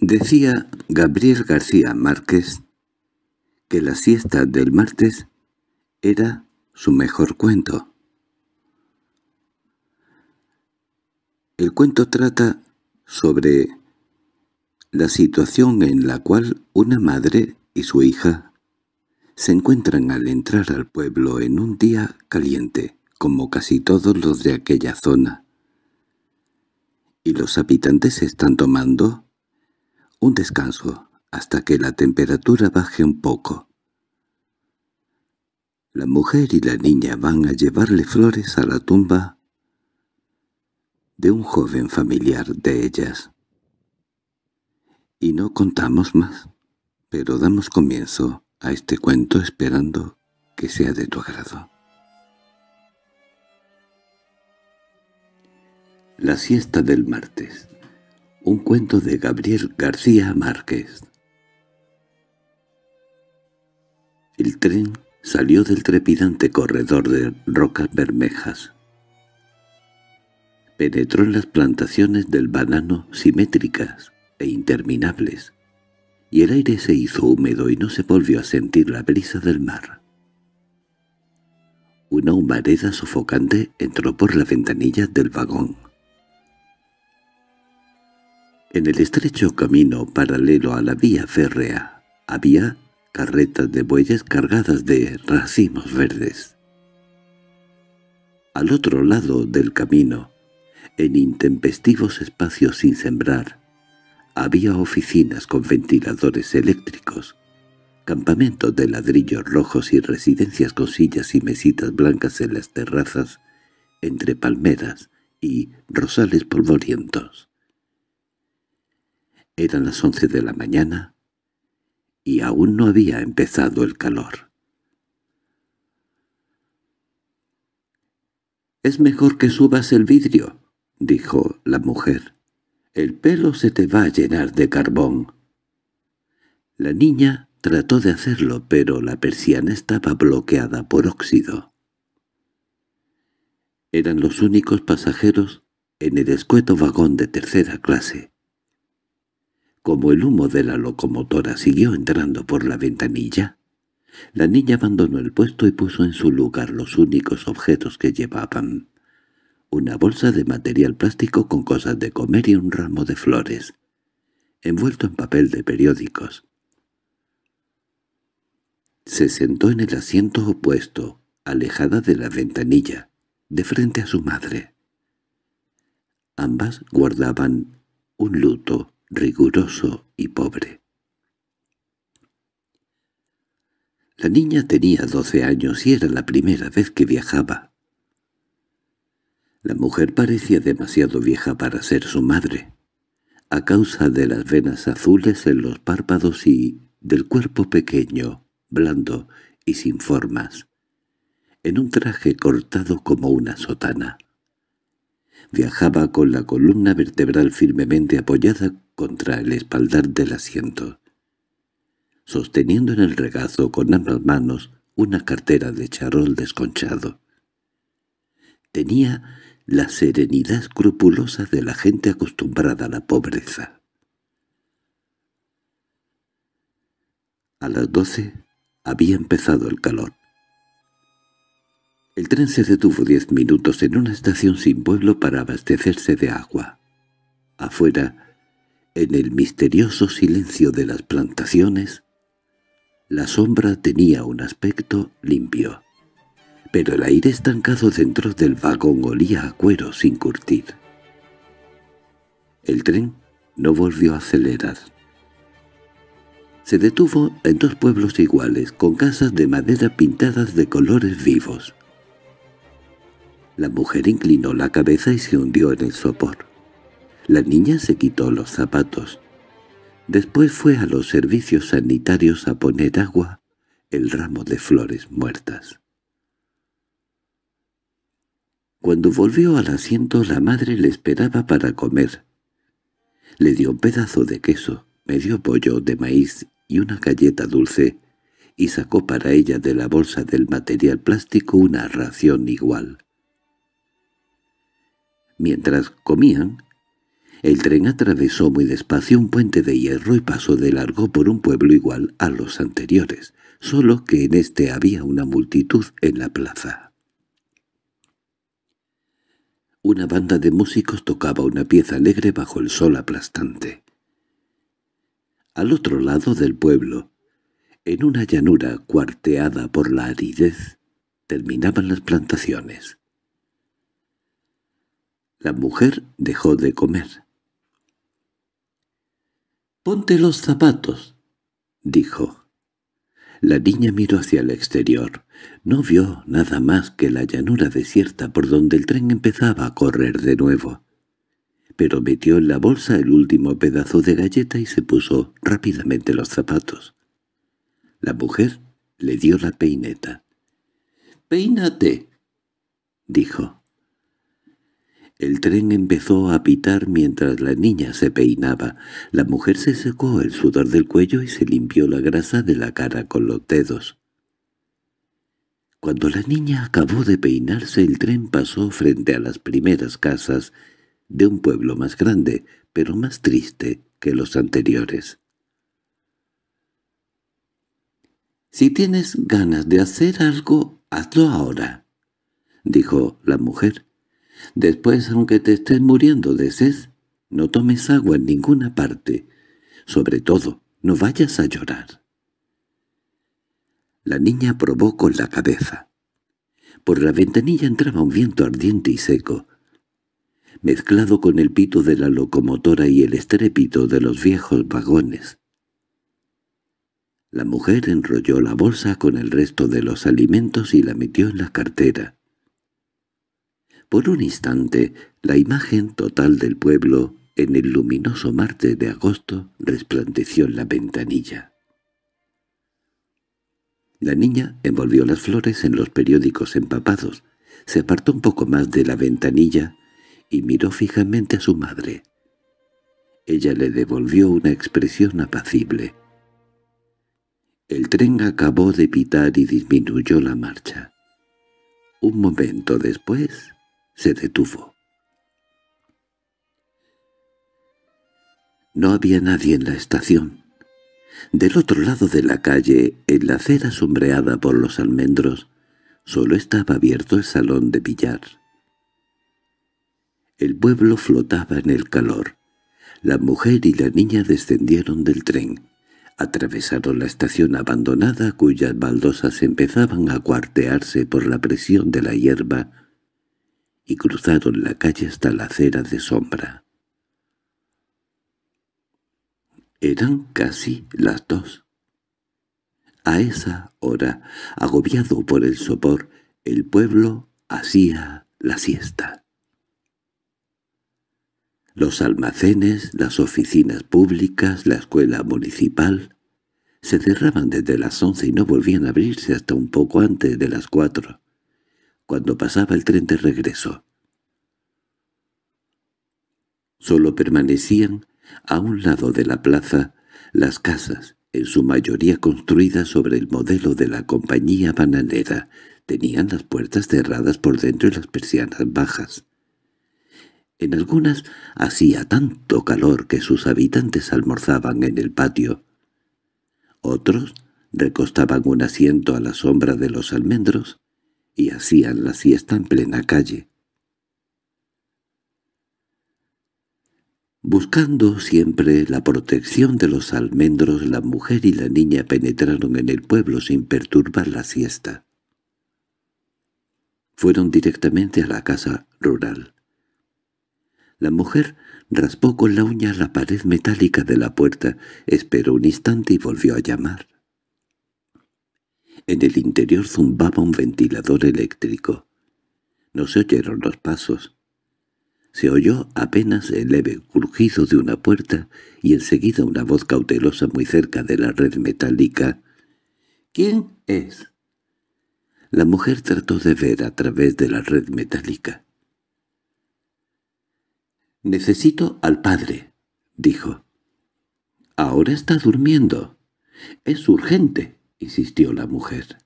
Decía Gabriel García Márquez que la siesta del martes era su mejor cuento. El cuento trata sobre la situación en la cual una madre y su hija se encuentran al entrar al pueblo en un día caliente, como casi todos los de aquella zona. Y los habitantes están tomando un descanso hasta que la temperatura baje un poco. La mujer y la niña van a llevarle flores a la tumba de un joven familiar de ellas. Y no contamos más, pero damos comienzo a este cuento esperando que sea de tu agrado. La siesta del martes un cuento de Gabriel García Márquez El tren salió del trepidante corredor de rocas bermejas. Penetró en las plantaciones del banano simétricas e interminables, y el aire se hizo húmedo y no se volvió a sentir la brisa del mar. Una humareda sofocante entró por la ventanilla del vagón. En el estrecho camino paralelo a la vía férrea había carretas de bueyes cargadas de racimos verdes. Al otro lado del camino, en intempestivos espacios sin sembrar, había oficinas con ventiladores eléctricos, campamentos de ladrillos rojos y residencias con sillas y mesitas blancas en las terrazas, entre palmeras y rosales polvorientos. Eran las once de la mañana y aún no había empezado el calor. «Es mejor que subas el vidrio», dijo la mujer. «El pelo se te va a llenar de carbón». La niña trató de hacerlo, pero la persiana estaba bloqueada por óxido. Eran los únicos pasajeros en el escueto vagón de tercera clase como el humo de la locomotora siguió entrando por la ventanilla, la niña abandonó el puesto y puso en su lugar los únicos objetos que llevaban. Una bolsa de material plástico con cosas de comer y un ramo de flores, envuelto en papel de periódicos. Se sentó en el asiento opuesto, alejada de la ventanilla, de frente a su madre. Ambas guardaban un luto riguroso y pobre. La niña tenía doce años y era la primera vez que viajaba. La mujer parecía demasiado vieja para ser su madre, a causa de las venas azules en los párpados y del cuerpo pequeño, blando y sin formas, en un traje cortado como una sotana. Viajaba con la columna vertebral firmemente apoyada contra el espaldar del asiento, sosteniendo en el regazo con ambas manos una cartera de charol desconchado. Tenía la serenidad escrupulosa de la gente acostumbrada a la pobreza. A las doce había empezado el calor. El tren se detuvo diez minutos en una estación sin pueblo para abastecerse de agua. Afuera en el misterioso silencio de las plantaciones, la sombra tenía un aspecto limpio, pero el aire estancado dentro del vagón olía a cuero sin curtir. El tren no volvió a acelerar. Se detuvo en dos pueblos iguales, con casas de madera pintadas de colores vivos. La mujer inclinó la cabeza y se hundió en el sopor. La niña se quitó los zapatos. Después fue a los servicios sanitarios a poner agua el ramo de flores muertas. Cuando volvió al asiento la madre le esperaba para comer. Le dio un pedazo de queso, medio pollo de maíz y una galleta dulce, y sacó para ella de la bolsa del material plástico una ración igual. Mientras comían, el tren atravesó muy despacio un puente de hierro y pasó de largo por un pueblo igual a los anteriores, solo que en este había una multitud en la plaza. Una banda de músicos tocaba una pieza alegre bajo el sol aplastante. Al otro lado del pueblo, en una llanura cuarteada por la aridez, terminaban las plantaciones. La mujer dejó de comer. —¡Ponte los zapatos! —dijo. La niña miró hacia el exterior. No vio nada más que la llanura desierta por donde el tren empezaba a correr de nuevo. Pero metió en la bolsa el último pedazo de galleta y se puso rápidamente los zapatos. La mujer le dio la peineta. —¡Peínate! —dijo. El tren empezó a pitar mientras la niña se peinaba. La mujer se secó el sudor del cuello y se limpió la grasa de la cara con los dedos. Cuando la niña acabó de peinarse, el tren pasó frente a las primeras casas de un pueblo más grande, pero más triste que los anteriores. «Si tienes ganas de hacer algo, hazlo ahora», dijo la mujer Después, aunque te estés muriendo de sed, no tomes agua en ninguna parte. Sobre todo, no vayas a llorar. La niña probó con la cabeza. Por la ventanilla entraba un viento ardiente y seco, mezclado con el pito de la locomotora y el estrépito de los viejos vagones. La mujer enrolló la bolsa con el resto de los alimentos y la metió en la cartera. Por un instante, la imagen total del pueblo en el luminoso martes de agosto resplandeció en la ventanilla. La niña envolvió las flores en los periódicos empapados, se apartó un poco más de la ventanilla y miró fijamente a su madre. Ella le devolvió una expresión apacible. El tren acabó de pitar y disminuyó la marcha. Un momento después se detuvo. No había nadie en la estación. Del otro lado de la calle, en la acera sombreada por los almendros, solo estaba abierto el salón de pillar. El pueblo flotaba en el calor. La mujer y la niña descendieron del tren. Atravesaron la estación abandonada cuyas baldosas empezaban a cuartearse por la presión de la hierba y cruzaron la calle hasta la acera de sombra. Eran casi las dos. A esa hora, agobiado por el sopor, el pueblo hacía la siesta. Los almacenes, las oficinas públicas, la escuela municipal, se cerraban desde las once y no volvían a abrirse hasta un poco antes de las cuatro cuando pasaba el tren de regreso. Solo permanecían, a un lado de la plaza, las casas, en su mayoría construidas sobre el modelo de la compañía bananera. Tenían las puertas cerradas por dentro y las persianas bajas. En algunas hacía tanto calor que sus habitantes almorzaban en el patio. Otros recostaban un asiento a la sombra de los almendros y hacían la siesta en plena calle. Buscando siempre la protección de los almendros, la mujer y la niña penetraron en el pueblo sin perturbar la siesta. Fueron directamente a la casa rural. La mujer raspó con la uña la pared metálica de la puerta, esperó un instante y volvió a llamar. En el interior zumbaba un ventilador eléctrico. No se oyeron los pasos. Se oyó apenas el leve crujido de una puerta y enseguida una voz cautelosa muy cerca de la red metálica. —¿Quién es? La mujer trató de ver a través de la red metálica. —Necesito al padre —dijo. —Ahora está durmiendo. —Es urgente. —insistió la mujer.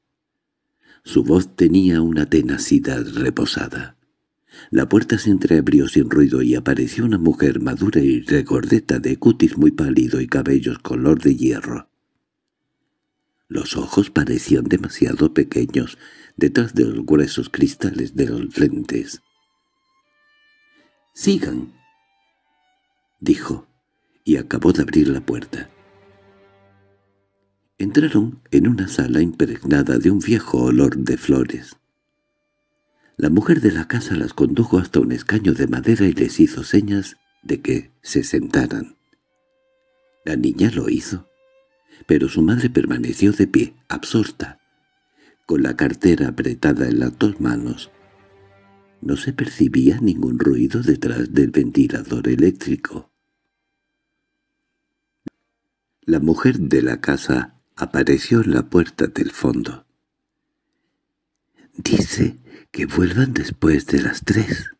Su voz tenía una tenacidad reposada. La puerta se entreabrió sin ruido y apareció una mujer madura y regordeta de cutis muy pálido y cabellos color de hierro. Los ojos parecían demasiado pequeños detrás de los gruesos cristales de los lentes. —¡Sigan! —dijo, y acabó de abrir la puerta. Entraron en una sala impregnada de un viejo olor de flores. La mujer de la casa las condujo hasta un escaño de madera y les hizo señas de que se sentaran. La niña lo hizo, pero su madre permaneció de pie, absorta, con la cartera apretada en las dos manos. No se percibía ningún ruido detrás del ventilador eléctrico. La mujer de la casa apareció en la puerta del fondo. —Dice que vuelvan después de las tres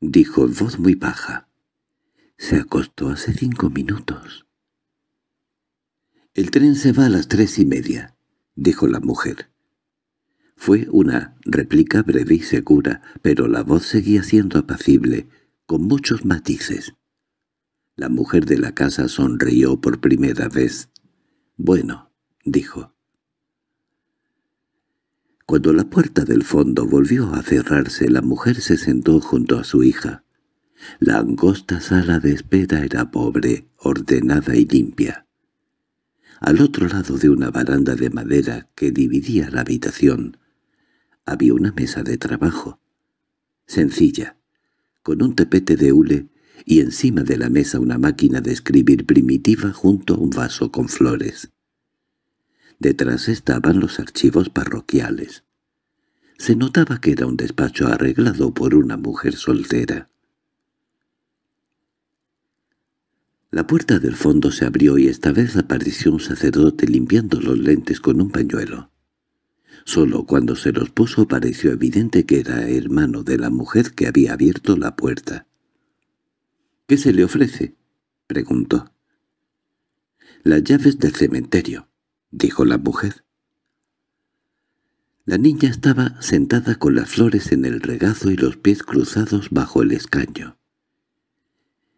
—dijo en voz muy baja. —Se acostó hace cinco minutos. —El tren se va a las tres y media —dijo la mujer. Fue una réplica breve y segura, pero la voz seguía siendo apacible, con muchos matices. La mujer de la casa sonrió por primera vez. Bueno, dijo. Cuando la puerta del fondo volvió a cerrarse, la mujer se sentó junto a su hija. La angosta sala de espera era pobre, ordenada y limpia. Al otro lado de una baranda de madera que dividía la habitación, había una mesa de trabajo, sencilla, con un tapete de hule y encima de la mesa una máquina de escribir primitiva junto a un vaso con flores. Detrás estaban los archivos parroquiales. Se notaba que era un despacho arreglado por una mujer soltera. La puerta del fondo se abrió y esta vez apareció un sacerdote limpiando los lentes con un pañuelo. Solo cuando se los puso pareció evidente que era hermano de la mujer que había abierto la puerta. —¿Qué se le ofrece? —preguntó. —Las llaves del cementerio —dijo la mujer. La niña estaba sentada con las flores en el regazo y los pies cruzados bajo el escaño.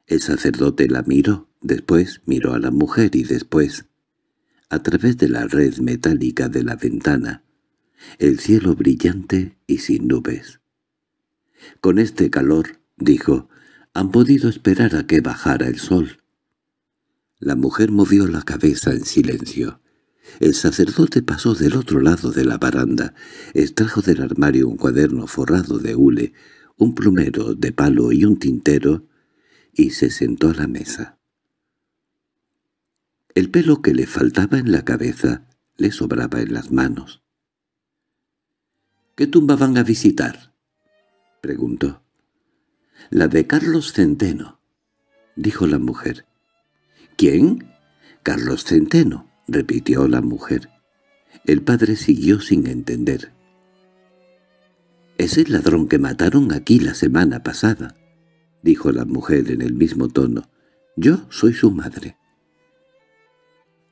El sacerdote la miró, después miró a la mujer y después, a través de la red metálica de la ventana, el cielo brillante y sin nubes. «Con este calor», dijo, han podido esperar a que bajara el sol. La mujer movió la cabeza en silencio. El sacerdote pasó del otro lado de la baranda, extrajo del armario un cuaderno forrado de hule, un plumero de palo y un tintero, y se sentó a la mesa. El pelo que le faltaba en la cabeza le sobraba en las manos. —¿Qué tumba van a visitar? —preguntó la de Carlos Centeno, dijo la mujer. —¿Quién? —Carlos Centeno —repitió la mujer. El padre siguió sin entender. —Es el ladrón que mataron aquí la semana pasada —dijo la mujer en el mismo tono. —Yo soy su madre.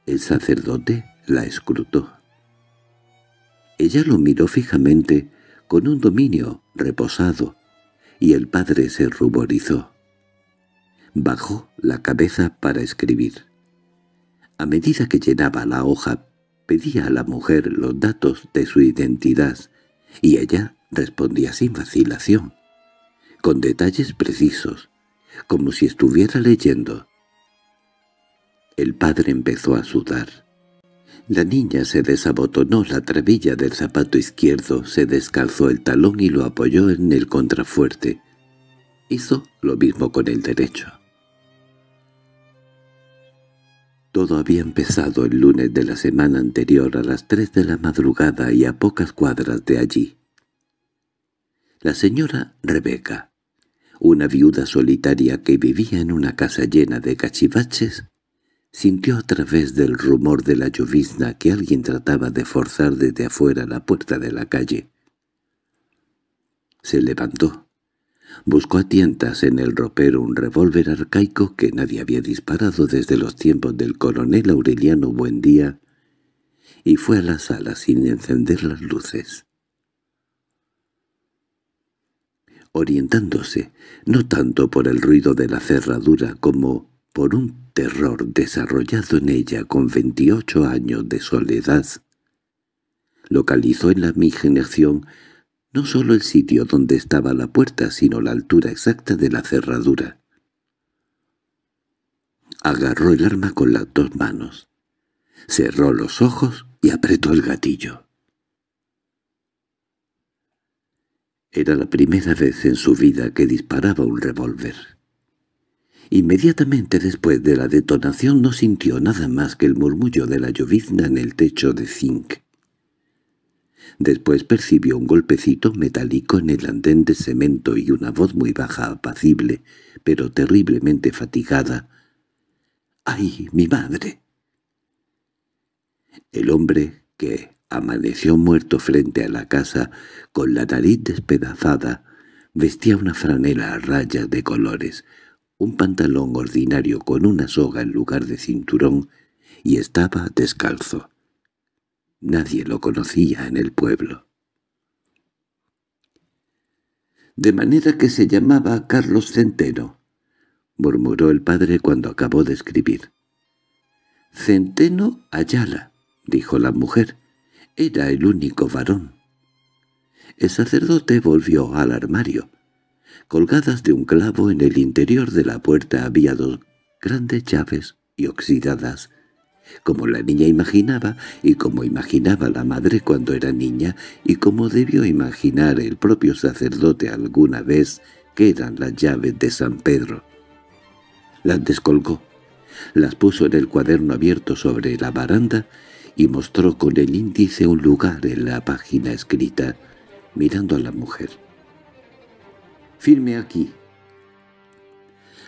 El sacerdote la escrutó. Ella lo miró fijamente, con un dominio reposado, y el padre se ruborizó. Bajó la cabeza para escribir. A medida que llenaba la hoja, pedía a la mujer los datos de su identidad, y ella respondía sin vacilación, con detalles precisos, como si estuviera leyendo. El padre empezó a sudar. La niña se desabotonó la trabilla del zapato izquierdo, se descalzó el talón y lo apoyó en el contrafuerte. Hizo lo mismo con el derecho. Todo había empezado el lunes de la semana anterior a las tres de la madrugada y a pocas cuadras de allí. La señora Rebeca, una viuda solitaria que vivía en una casa llena de cachivaches, Sintió a través del rumor de la llovizna que alguien trataba de forzar desde afuera la puerta de la calle. Se levantó. Buscó a tientas en el ropero un revólver arcaico que nadie había disparado desde los tiempos del coronel Aureliano Buendía y fue a la sala sin encender las luces. orientándose, no tanto por el ruido de la cerradura como por un terror desarrollado en ella con 28 años de soledad, localizó en la mi no solo el sitio donde estaba la puerta, sino la altura exacta de la cerradura. Agarró el arma con las dos manos, cerró los ojos y apretó el gatillo. Era la primera vez en su vida que disparaba un revólver. Inmediatamente después de la detonación no sintió nada más que el murmullo de la llovizna en el techo de zinc. Después percibió un golpecito metálico en el andén de cemento y una voz muy baja, apacible, pero terriblemente fatigada. —¡Ay, mi madre! El hombre que amaneció muerto frente a la casa, con la nariz despedazada, vestía una franela a rayas de colores, un pantalón ordinario con una soga en lugar de cinturón y estaba descalzo. Nadie lo conocía en el pueblo. —De manera que se llamaba Carlos Centeno —murmuró el padre cuando acabó de escribir. —Centeno Ayala —dijo la mujer—, era el único varón. El sacerdote volvió al armario. Colgadas de un clavo en el interior de la puerta había dos grandes llaves y oxidadas. Como la niña imaginaba, y como imaginaba la madre cuando era niña, y como debió imaginar el propio sacerdote alguna vez que eran las llaves de San Pedro. Las descolgó, las puso en el cuaderno abierto sobre la baranda y mostró con el índice un lugar en la página escrita, mirando a la mujer firme aquí.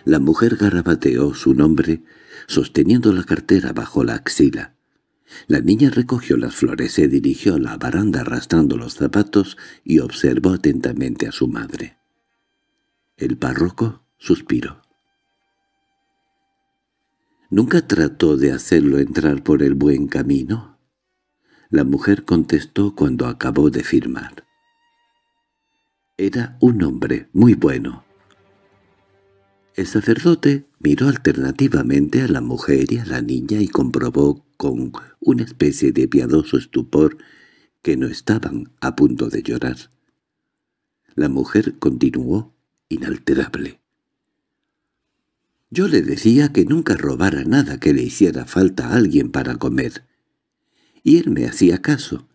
La mujer garabateó su nombre, sosteniendo la cartera bajo la axila. La niña recogió las flores, se dirigió a la baranda arrastrando los zapatos y observó atentamente a su madre. El párroco suspiró. ¿Nunca trató de hacerlo entrar por el buen camino? La mujer contestó cuando acabó de firmar. Era un hombre muy bueno. El sacerdote miró alternativamente a la mujer y a la niña y comprobó con una especie de piadoso estupor que no estaban a punto de llorar. La mujer continuó inalterable. Yo le decía que nunca robara nada que le hiciera falta a alguien para comer. Y él me hacía caso.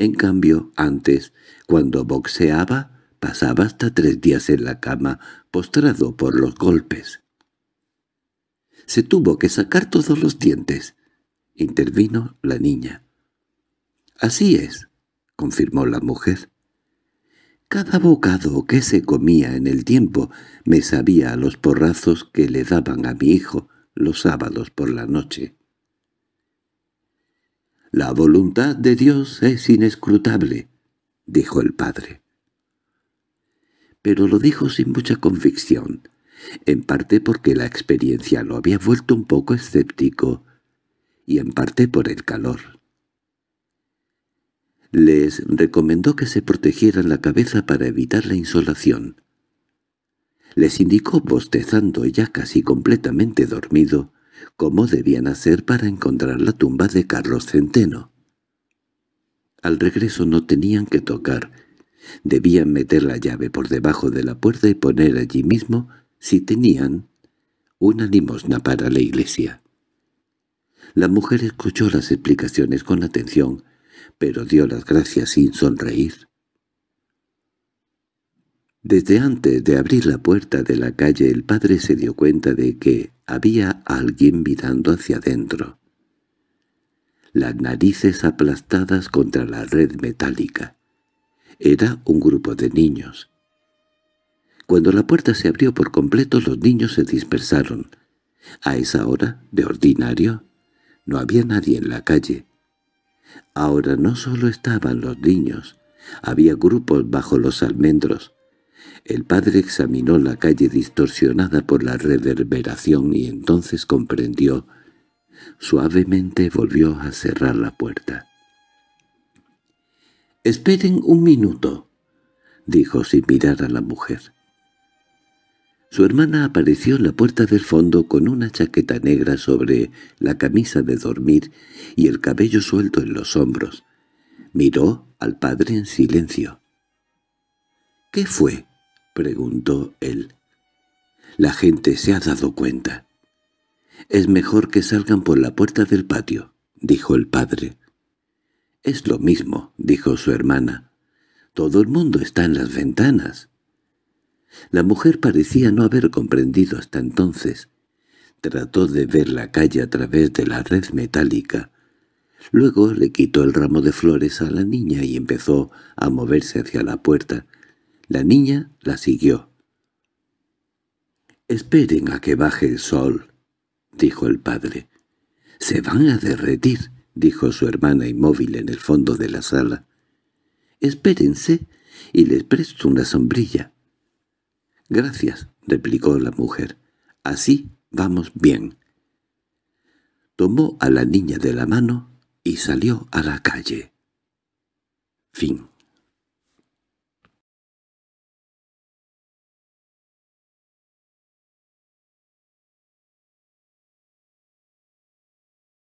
En cambio, antes, cuando boxeaba, pasaba hasta tres días en la cama, postrado por los golpes. Se tuvo que sacar todos los dientes, intervino la niña. —Así es —confirmó la mujer. Cada bocado que se comía en el tiempo me sabía a los porrazos que le daban a mi hijo los sábados por la noche. «La voluntad de Dios es inescrutable», dijo el padre. Pero lo dijo sin mucha convicción, en parte porque la experiencia lo había vuelto un poco escéptico, y en parte por el calor. Les recomendó que se protegieran la cabeza para evitar la insolación. Les indicó, bostezando ya casi completamente dormido, cómo debían hacer para encontrar la tumba de Carlos Centeno. Al regreso no tenían que tocar. Debían meter la llave por debajo de la puerta y poner allí mismo, si tenían, una limosna para la iglesia. La mujer escuchó las explicaciones con atención, pero dio las gracias sin sonreír. Desde antes de abrir la puerta de la calle el padre se dio cuenta de que había alguien mirando hacia adentro. Las narices aplastadas contra la red metálica. Era un grupo de niños. Cuando la puerta se abrió por completo los niños se dispersaron. A esa hora, de ordinario, no había nadie en la calle. Ahora no solo estaban los niños, había grupos bajo los almendros, el padre examinó la calle distorsionada por la reverberación y entonces comprendió. Suavemente volvió a cerrar la puerta. —Esperen un minuto —dijo sin mirar a la mujer. Su hermana apareció en la puerta del fondo con una chaqueta negra sobre la camisa de dormir y el cabello suelto en los hombros. Miró al padre en silencio. —¿Qué fue? preguntó él. La gente se ha dado cuenta. Es mejor que salgan por la puerta del patio, dijo el padre. Es lo mismo, dijo su hermana. Todo el mundo está en las ventanas. La mujer parecía no haber comprendido hasta entonces. Trató de ver la calle a través de la red metálica. Luego le quitó el ramo de flores a la niña y empezó a moverse hacia la puerta, la niña la siguió. —Esperen a que baje el sol —dijo el padre. —Se van a derretir —dijo su hermana inmóvil en el fondo de la sala. —Espérense y les presto una sombrilla. —Gracias —replicó la mujer—. Así vamos bien. Tomó a la niña de la mano y salió a la calle. Fin